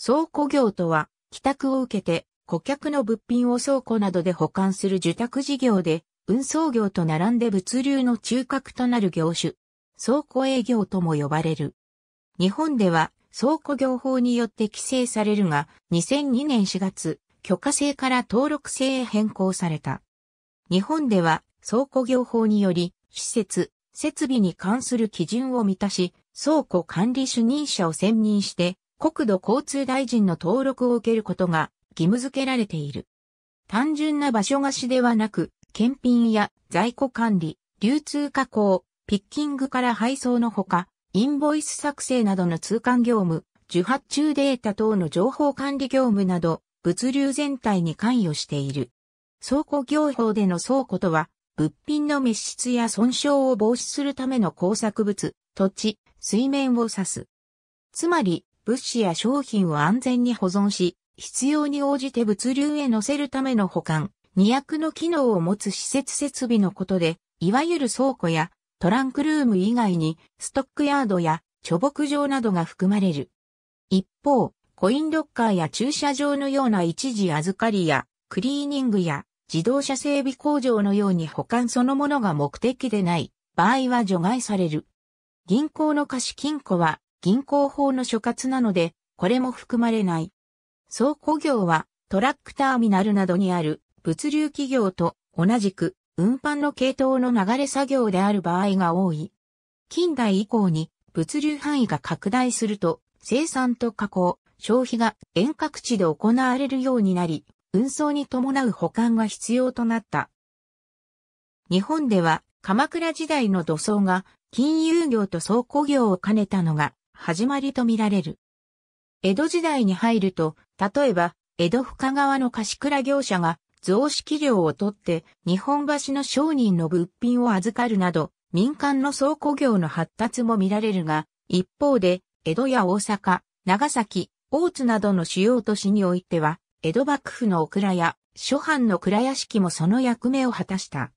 倉庫業とは、帰宅を受けて、顧客の物品を倉庫などで保管する受託事業で、運送業と並んで物流の中核となる業種、倉庫営業とも呼ばれる。日本では倉庫業法によって規制されるが、2002年4月、許可制から登録制へ変更された。日本では倉庫業法により、施設、設備に関する基準を満たし、倉庫管理主任者を選任して、国土交通大臣の登録を受けることが義務付けられている。単純な場所貸しではなく、検品や在庫管理、流通加工、ピッキングから配送のほか、インボイス作成などの通関業務、受発注データ等の情報管理業務など、物流全体に関与している。倉庫業法での倉庫とは、物品の滅失や損傷を防止するための工作物、土地、水面を指す。つまり、物資や商品を安全に保存し、必要に応じて物流へ乗せるための保管、二役の機能を持つ施設設備のことで、いわゆる倉庫やトランクルーム以外にストックヤードや貯木場などが含まれる。一方、コインロッカーや駐車場のような一時預かりやクリーニングや自動車整備工場のように保管そのものが目的でない場合は除外される。銀行の貸金庫は銀行法の所轄なので、これも含まれない。倉庫業はトラックターミナルなどにある物流企業と同じく運搬の系統の流れ作業である場合が多い。近代以降に物流範囲が拡大すると生産と加工、消費が遠隔地で行われるようになり、運送に伴う保管が必要となった。日本では鎌倉時代の土葬が金融業と倉庫業を兼ねたのが始まりとみられる。江戸時代に入ると、例えば、江戸深川の貸倉業者が増式料を取って日本橋の商人の物品を預かるなど民間の倉庫業の発達も見られるが、一方で江戸や大阪、長崎、大津などの主要都市においては、江戸幕府のお蔵や諸藩の蔵屋敷もその役目を果たした。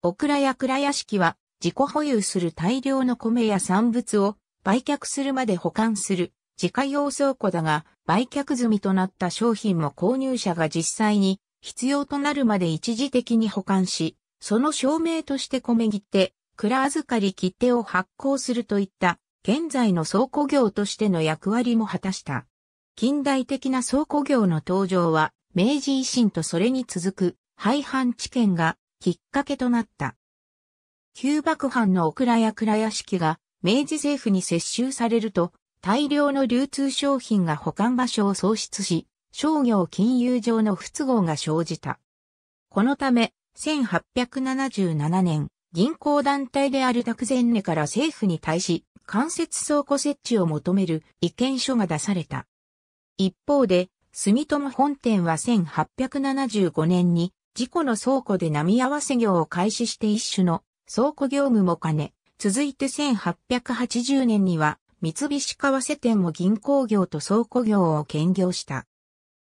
お蔵や蔵屋敷は自己保有する大量の米や産物を売却するまで保管する自家用倉庫だが、売却済みとなった商品も購入者が実際に必要となるまで一時的に保管し、その証明として米切手、蔵預かり切手を発行するといった現在の倉庫業としての役割も果たした。近代的な倉庫業の登場は、明治維新とそれに続く廃藩置県がきっかけとなった。旧幕藩のクラや蔵屋敷が明治政府に接収されると、大量の流通商品が保管場所を喪失し、商業金融上の不都合が生じた。このため、1877年、銀行団体であるタ前根から政府に対し、間接倉庫設置を求める意見書が出された。一方で、住友本店は1875年に、事故の倉庫で並合わせ業を開始して一種の倉庫業務も兼ね、続いて1880年には、三菱川瀬店も銀行業と倉庫業を兼業した。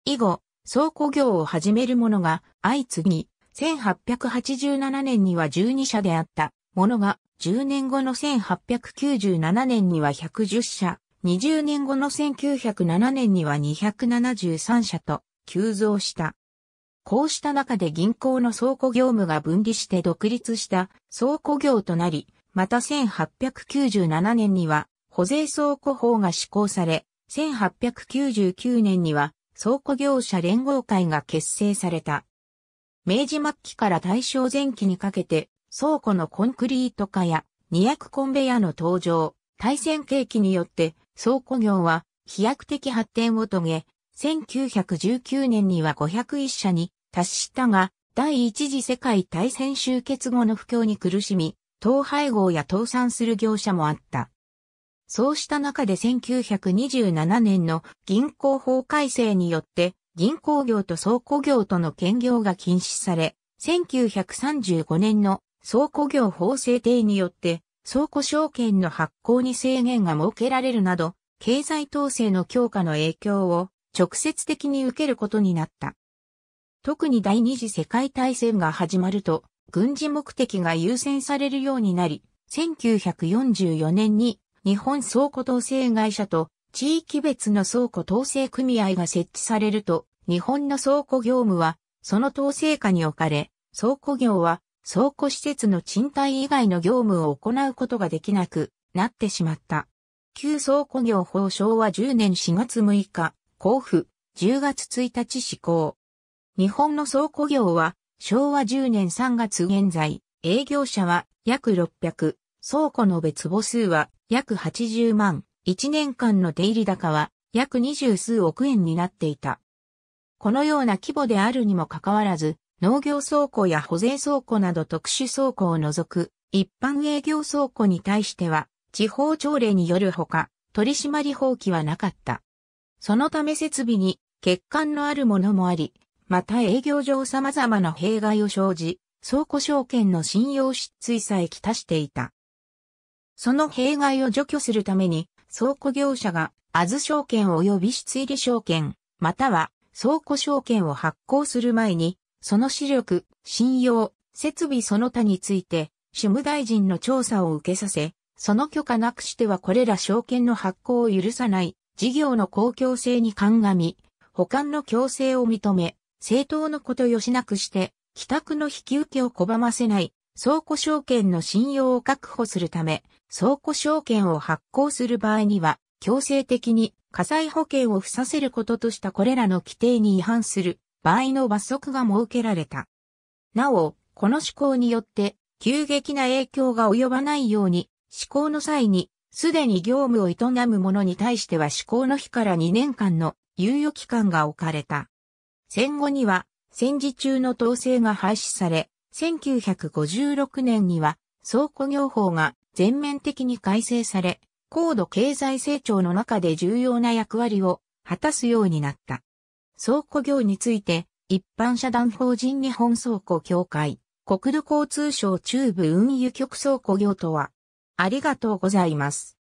以後、倉庫業を始める者が相次ぎ、1887年には12社であったものが、10年後の1897年には110社、20年後の1907年には273社と急増した。こうした中で銀行の倉庫業務が分離して独立した倉庫業となり、また1897年には保税倉庫法が施行され、1899年には倉庫業者連合会が結成された。明治末期から大正前期にかけて倉庫のコンクリート化や二0コンベヤの登場、対戦景気によって倉庫業は飛躍的発展を遂げ、1919年には501社に達したが、第一次世界大戦終結後の不況に苦しみ、統廃合や倒産する業者もあった。そうした中で1927年の銀行法改正によって銀行業と倉庫業との兼業が禁止され、1935年の倉庫業法制定によって倉庫証券の発行に制限が設けられるなど、経済統制の強化の影響を直接的に受けることになった。特に第二次世界大戦が始まると、軍事目的が優先されるようになり、1944年に日本倉庫統制会社と地域別の倉庫統制組合が設置されると、日本の倉庫業務はその統制下に置かれ、倉庫業は倉庫施設の賃貸以外の業務を行うことができなくなってしまった。旧倉庫業法昭和10年4月6日、交付、10月1日施行。日本の倉庫業は昭和10年3月現在、営業者は約600、倉庫の別母数は約80万、1年間の出入り高は約20数億円になっていた。このような規模であるにもかかわらず、農業倉庫や保税倉庫など特殊倉庫を除く一般営業倉庫に対しては地方条例によるほか取締法規はなかった。そのため設備に欠陥のあるものもあり、また営業上様々な弊害を生じ、倉庫証券の信用失墜さえきたしていた。その弊害を除去するために、倉庫業者が、アズ証券及び出入証券、または倉庫証券を発行する前に、その視力、信用、設備その他について、主務大臣の調査を受けさせ、その許可なくしてはこれら証券の発行を許さない、事業の公共性に鑑み、保管の強制を認め、政党のことよしなくして、帰宅の引き受けを拒ませない、倉庫証券の信用を確保するため、倉庫証券を発行する場合には、強制的に火災保険を付させることとしたこれらの規定に違反する場合の罰則が設けられた。なお、この施行によって、急激な影響が及ばないように、施行の際に、すでに業務を営む者に対しては施行の日から2年間の猶予期間が置かれた。戦後には戦時中の統制が廃止され、1956年には倉庫業法が全面的に改正され、高度経済成長の中で重要な役割を果たすようになった。倉庫業について、一般社団法人日本倉庫協会、国土交通省中部運輸局倉庫業とは、ありがとうございます。